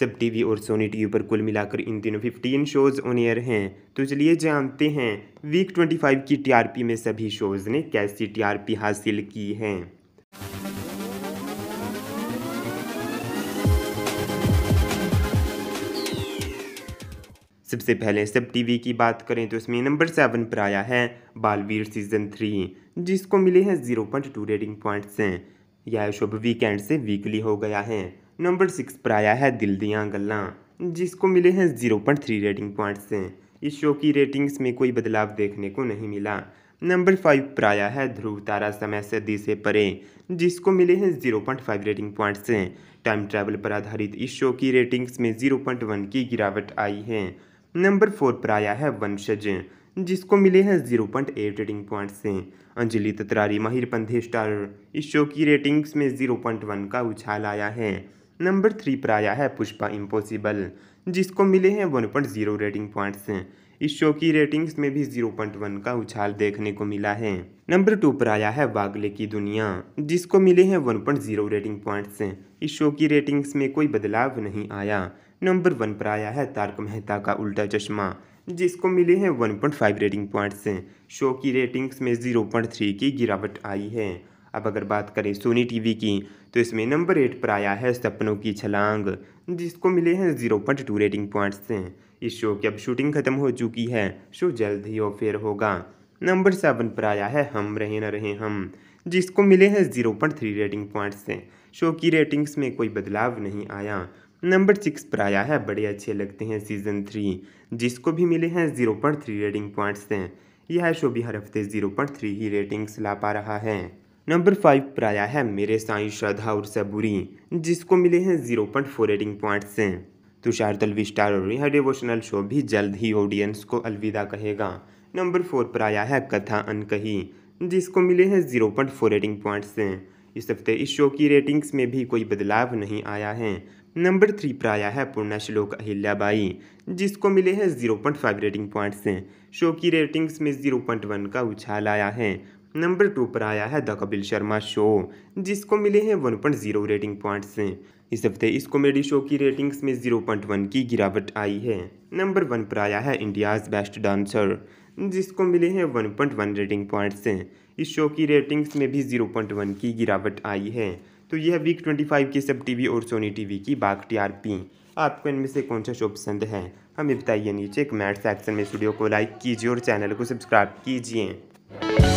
सब टीवी और Sony TV पर कुल मिलाकर इन दिनों फिफ्टीन शोज ऑन एयर हैं तो चलिए जानते हैं वीक ट्वेंटी फाइव की टीआरपी में सभी शोज ने कैसी टीआरपी हासिल की है सबसे पहले सब टीवी की बात करें तो इसमें नंबर सेवन पर आया है बालवीर सीजन थ्री जिसको मिले हैं zero point two rating points हैं यह शोभ वीकेंड से वीकली हो गया है नंबर सिक्स पर आया है दिल दियाँ गल् जिसको मिले हैं zero point three rating points इस शो की रेटिंग्स में कोई बदलाव देखने को नहीं मिला नंबर फाइव पर आया है ध्रुव तारा समय से दी से परे जिसको मिले हैं zero point five rating points time travel पर आधारित इस शो की रेटिंग्स में जीरो पॉइंट वन की गिरावट आई है नंबर फोर पर आया है वंशज जिसको मिले हैं zero point eight rating points Anjali Tatrari Mahir Pandhi star इस शो की रेटिंग्स में जीरो पॉइंट वन का उछाल आया है नंबर थ्री पर आया है पुष्पा इम्पॉसिबल जिसको मिले हैं one point zero rating points इस शो की रेटिंग्स में भी जीरो पॉइंट वन का उछाल देखने को मिला है नंबर टू पर आया है बागले की दुनिया जिसको मिले हैं one point zero rating points इस शो की रेटिंग्स में कोई बदलाव नहीं आया नंबर वन पर आया है तारक मेहता का उल्टा चश्मा जिसको मिले हैं one point five rating points show की रेटिंग्स में जीरो पॉइंट थ्री की गिरावट आई है अब अगर बात करें सोनी टीवी की तो इसमें नंबर एट पर आया है सपनों की छलांग जिसको मिले हैं zero point two rating points से इस शो की अब शूटिंग खत्म हो चुकी है शो जल्द ही ऑफेयर होगा नंबर सेवन पर आया है हम रहे न रहे हम जिसको मिले हैं zero point three rating points से शो की रेटिंग्स में कोई बदलाव नहीं आया नंबर सिक्स पर आया है बड़े अच्छे लगते हैं सीजन थ्री जिसको भी मिले हैं zero point three rating points से यह शो भी हर हफ्ते जीरो पॉइंट थ्री ही रेटिंग्स ला पा रहा है नंबर फाइव पर आया है मेरे साई श्रद्धा और सबूरी जिसको मिले हैं zero point four rating points Tushar Dalvi star और यह डिवोशनल शो भी जल्द ही ऑडियंस को अलविदा कहेगा नंबर फोर पर आया है कथा अनकही जिसको मिले हैं zero point four point points इस हफ्ते इस शो की रेटिंग्स में भी कोई बदलाव नहीं आया है नंबर थ्री पर आया है पूर्णा श्लोक अहिल्याबाई जिसको मिले हैं zero point five rating points show की रेटिंग्स में जीरो पॉइंट वन का उछाल आया है नंबर टू पर आया है द कपिल शर्मा शो जिसको मिले हैं one point zero rating points इस हफ्ते इस कॉमेडी शो की रेटिंग्स में जीरो पॉइंट वन की गिरावट आई है नंबर वन पर आया है इंडियाज बेस्ट डांसर जिसको मिले हैं one point one rating points इस शो की रेटिंग्स में भी जीरो पॉइंट वन की गिरावट आई है तो यह वीक ट्वेंटी फाइव की सब वी और सोनी वी की बाघ पी आपको इनमें से कौन सा शो पसंद है हमें बताइए नीचे कमेंट सेक्शन में स्टूडियो को लाइक कीजिए और चैनल को सब्सक्राइब कीजिए